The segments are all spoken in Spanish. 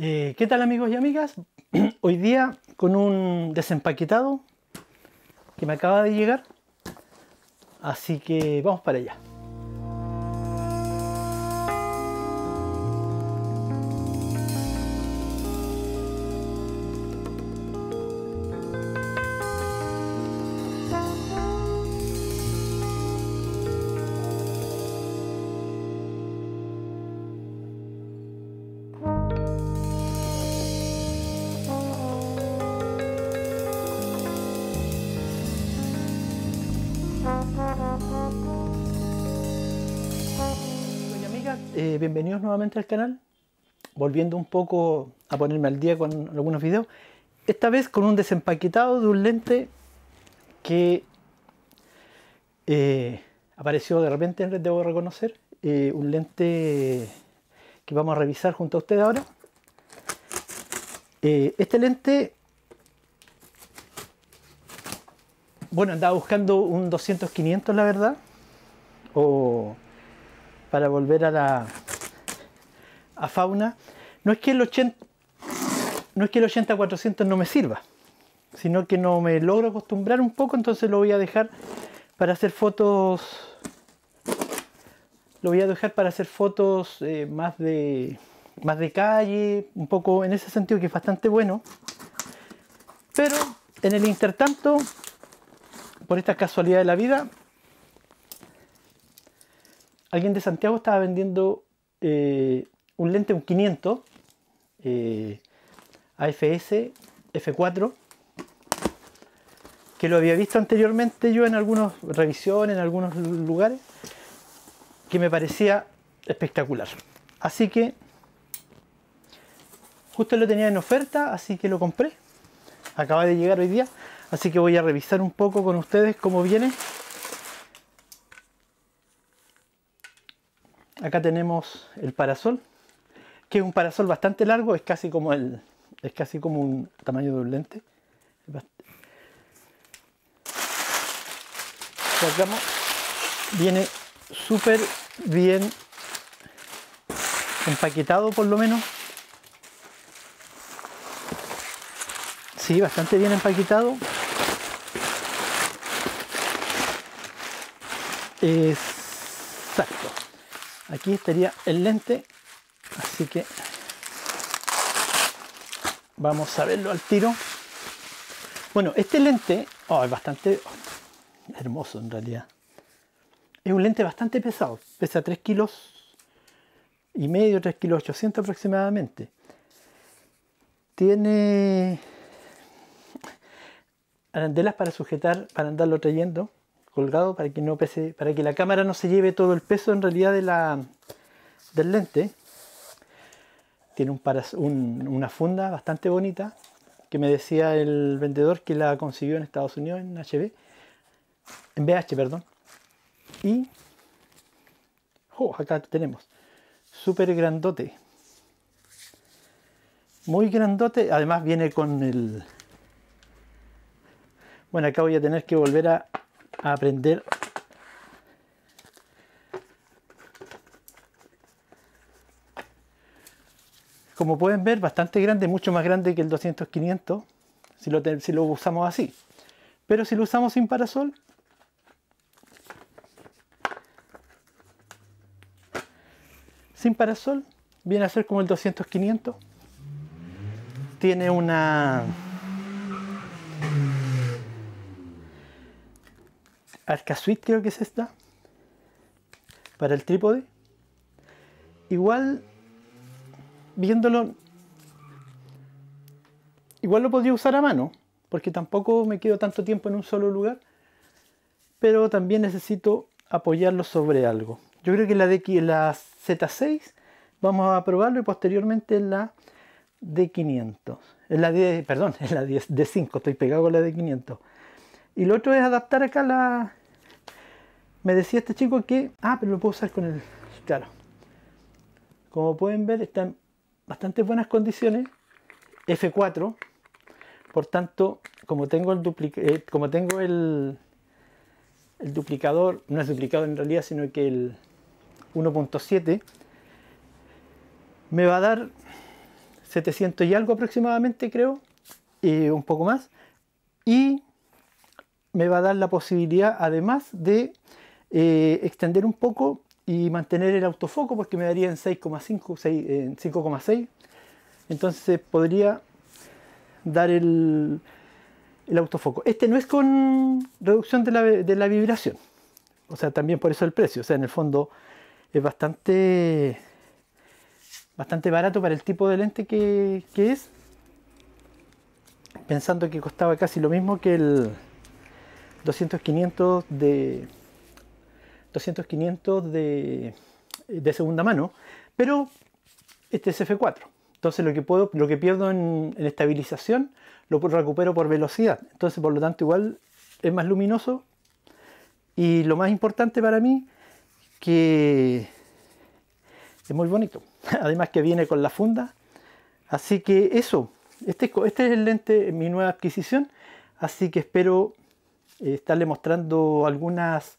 Eh, ¿Qué tal amigos y amigas? Hoy día con un desempaquetado que me acaba de llegar. Así que vamos para allá. Eh, bienvenidos nuevamente al canal. Volviendo un poco a ponerme al día con algunos videos. Esta vez con un desempaquetado de un lente que eh, apareció de repente en debo reconocer. Eh, un lente que vamos a revisar junto a ustedes ahora. este lente bueno, andaba buscando un 200-500 la verdad. O para volver a la fauna, no es que el 80 no es que el 80-400 no me sirva, sino que no me logro acostumbrar un poco, entonces lo voy a dejar para hacer fotos lo voy a dejar para hacer fotos eh, más de más de calle, un poco en ese sentido que es bastante bueno. Pero en el intertanto, por esta casualidad de la vida, alguien de Santiago estaba vendiendo eh, un lente, un 500, eh, AFS F4, que lo había visto anteriormente yo en algunas revisiones, en algunos lugares, que me parecía espectacular. Así que justo lo tenía en oferta, así que lo compré. Acaba de llegar hoy día, así que voy a revisar un poco con ustedes cómo viene acá tenemos el parasol, que es un parasol bastante largo, es casi como el es casi como un tamaño de un lente. Sacamos, viene súper bien empaquetado por lo menos. Sí, bastante bien empaquetado. Exacto aquí estaría el lente así que vamos a verlo al tiro bueno este lente oh, es bastante hermoso en realidad es un lente bastante pesado pesa 3 kilos y medio 3 kilos aproximadamente tiene arandelas para sujetar para andarlo trayendo colgado para que, no pese, para que la cámara no se lleve todo el peso en realidad de la, del lente. Tiene un una funda bastante bonita que me decía el vendedor que la consiguió en Estados Unidos, en HB, en BH, perdón. Y acá tenemos, súper grandote, muy grandote. Además viene con el... Bueno, acá voy a tener que volver a aprender como pueden ver, bastante grande, mucho más grande que el 200 si lo, si lo usamos así. Pero si lo usamos sin parasol, sin parasol, viene a ser como el 200 Tiene una Arca creo que es esta. Para el trípode. Igual, viéndolo, igual lo podría usar a mano, porque tampoco me quedo tanto tiempo en un solo lugar, pero también necesito apoyarlo sobre algo. Yo creo que la, de, la Z6 vamos a probarlo y posteriormente la D500. En la D, perdón, en la D5, estoy pegado a la D500. Y lo otro es adaptar acá la, me decía este chico que, ah, pero lo puedo usar con el, claro. Como pueden ver, está en bastante buenas condiciones, F4, por tanto, como tengo el, eh, como tengo el, el duplicador, no es duplicador en realidad, sino que el 1.7, me va a dar 700 y algo aproximadamente, creo, y un poco más, y me va a dar la posibilidad además de eh, extender un poco y mantener el autofoco porque me daría en 6,5, en 5,6. Entonces podría dar el, el, autofoco. Este no es con reducción de la, vibración. O sea, también por eso el precio. O sea, en el fondo es bastante bastante barato para el tipo de lente que, que, es. Pensando que costaba casi lo mismo que el 200-500 de, 200, 500 de, segunda mano, pero este es F4. Entonces lo que, puedo, lo que pierdo en, estabilización lo recupero por velocidad. Entonces por lo tanto igual es más luminoso. Y lo más importante para mí que es muy bonito. Además que viene con la funda. Así que eso. Este, este es el lente, mi nueva adquisición. Así que espero eh, estarle mostrando algunas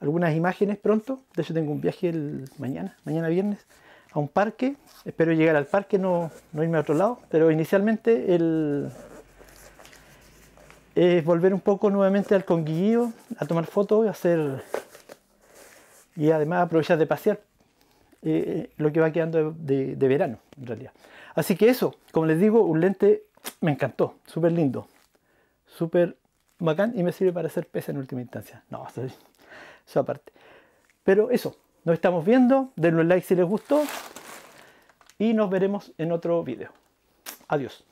algunas imágenes pronto. De hecho, tengo un viaje el mañana, mañana viernes, a un parque. Espero llegar al parque, no, no irme a otro lado. Pero inicialmente el, es volver un poco nuevamente al Conguillo, a tomar fotos, y hacer y además aprovechar de pasear eh, eh, lo que va quedando de, verano, en realidad. Así que eso, como les digo, un lente me encantó, súper lindo, súper bacán y me sirve para hacer pesa en última instancia. No, ahí esa parte. Pero eso, nos estamos viendo, denle un like si les gustó y nos veremos en otro video. Adiós.